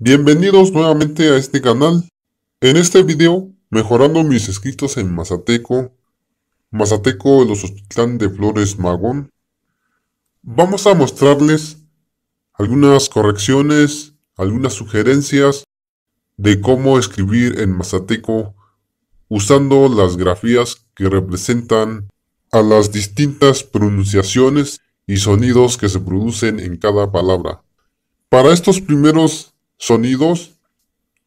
Bienvenidos nuevamente a este canal. En este video, mejorando mis escritos en Mazateco, Mazateco de los Hospital de Flores Magón, vamos a mostrarles algunas correcciones, algunas sugerencias de cómo escribir en Mazateco usando las grafías que representan a las distintas pronunciaciones y sonidos que se producen en cada palabra. Para estos primeros sonidos,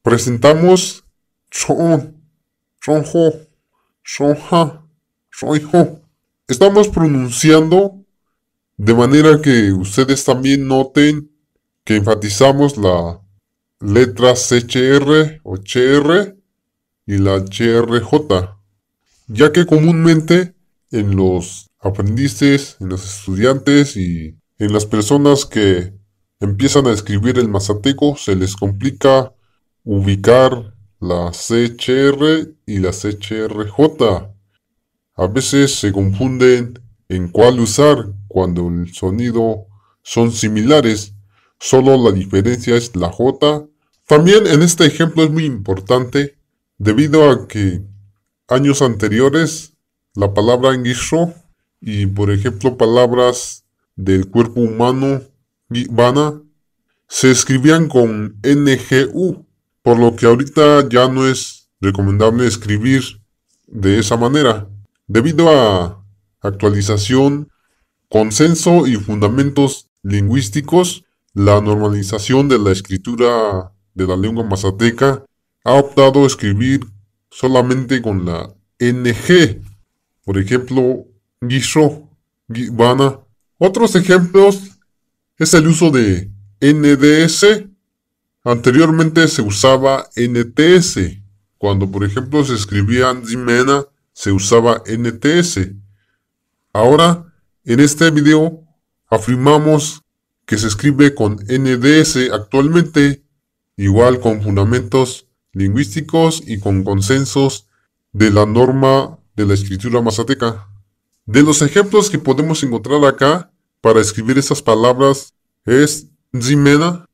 presentamos Chon, Chonjo, Chonja, Chonjo. Estamos pronunciando de manera que ustedes también noten que enfatizamos la letra CHR o r y la j ya que comúnmente en los aprendices, en los estudiantes y en las personas que empiezan a escribir el mazateco, se les complica ubicar la CHR y la CHRJ. A veces se confunden en cuál usar cuando el sonido son similares, solo la diferencia es la J. También en este ejemplo es muy importante debido a que años anteriores la palabra en y por ejemplo palabras del cuerpo humano se escribían con NGU, por lo que ahorita ya no es recomendable escribir de esa manera, debido a actualización, consenso y fundamentos lingüísticos, la normalización de la escritura de la lengua mazateca ha optado a escribir solamente con la NG, por ejemplo, Gisho, Gibana. Otros ejemplos es el uso de NDS. Anteriormente se usaba NTS. Cuando, por ejemplo, se escribía Jimena, se usaba NTS. Ahora, en este video, afirmamos que se escribe con NDS actualmente, igual con fundamentos lingüísticos y con consensos de la norma de la escritura mazateca. De los ejemplos que podemos encontrar acá, para escribir esas palabras es Zimena,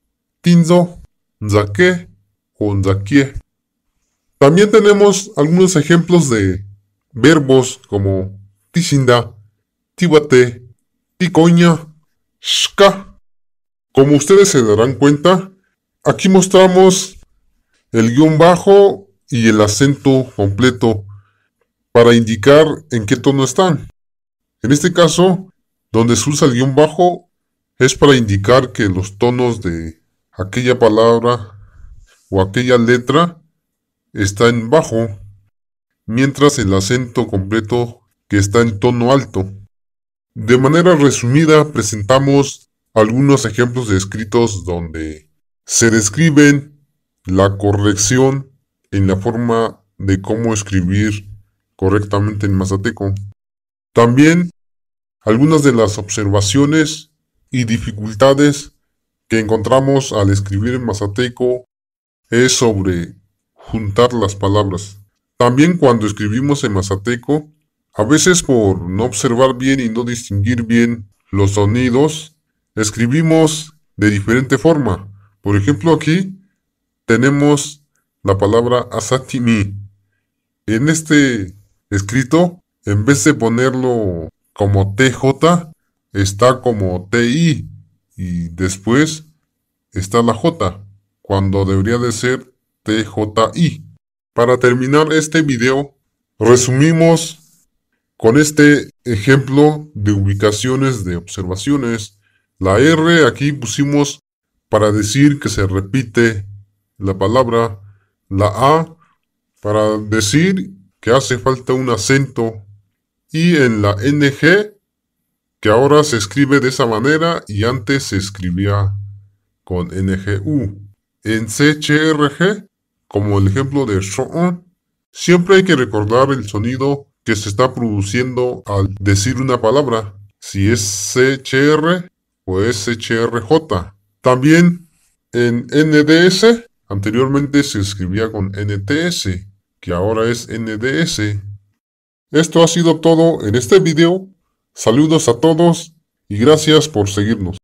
Tinzo, Zaque, o Nzakie. También tenemos algunos ejemplos de verbos como Tishinda, Tibate, Ticoña, Shka. Como ustedes se darán cuenta, aquí mostramos el guión bajo y el acento completo para indicar en qué tono están. En este caso, donde se usa el guión bajo es para indicar que los tonos de aquella palabra o aquella letra está en bajo, mientras el acento completo que está en tono alto. De manera resumida, presentamos algunos ejemplos de escritos donde se describen la corrección en la forma de cómo escribir correctamente en mazateco. También algunas de las observaciones y dificultades que encontramos al escribir en mazateco es sobre juntar las palabras. También cuando escribimos en mazateco, a veces por no observar bien y no distinguir bien los sonidos, escribimos de diferente forma. Por ejemplo, aquí tenemos la palabra asatimi. En este escrito, en vez de ponerlo como TJ está como TI y después está la J, cuando debería de ser TJI. Para terminar este video, resumimos con este ejemplo de ubicaciones de observaciones. La R aquí pusimos para decir que se repite la palabra. La A para decir que hace falta un acento y en la NG, que ahora se escribe de esa manera y antes se escribía con NGU. En CHRG, como el ejemplo de Shoon, siempre hay que recordar el sonido que se está produciendo al decir una palabra. Si es CHR, pues CHRJ. También en NDS, anteriormente se escribía con NTS, que ahora es NDS. Esto ha sido todo en este video. Saludos a todos y gracias por seguirnos.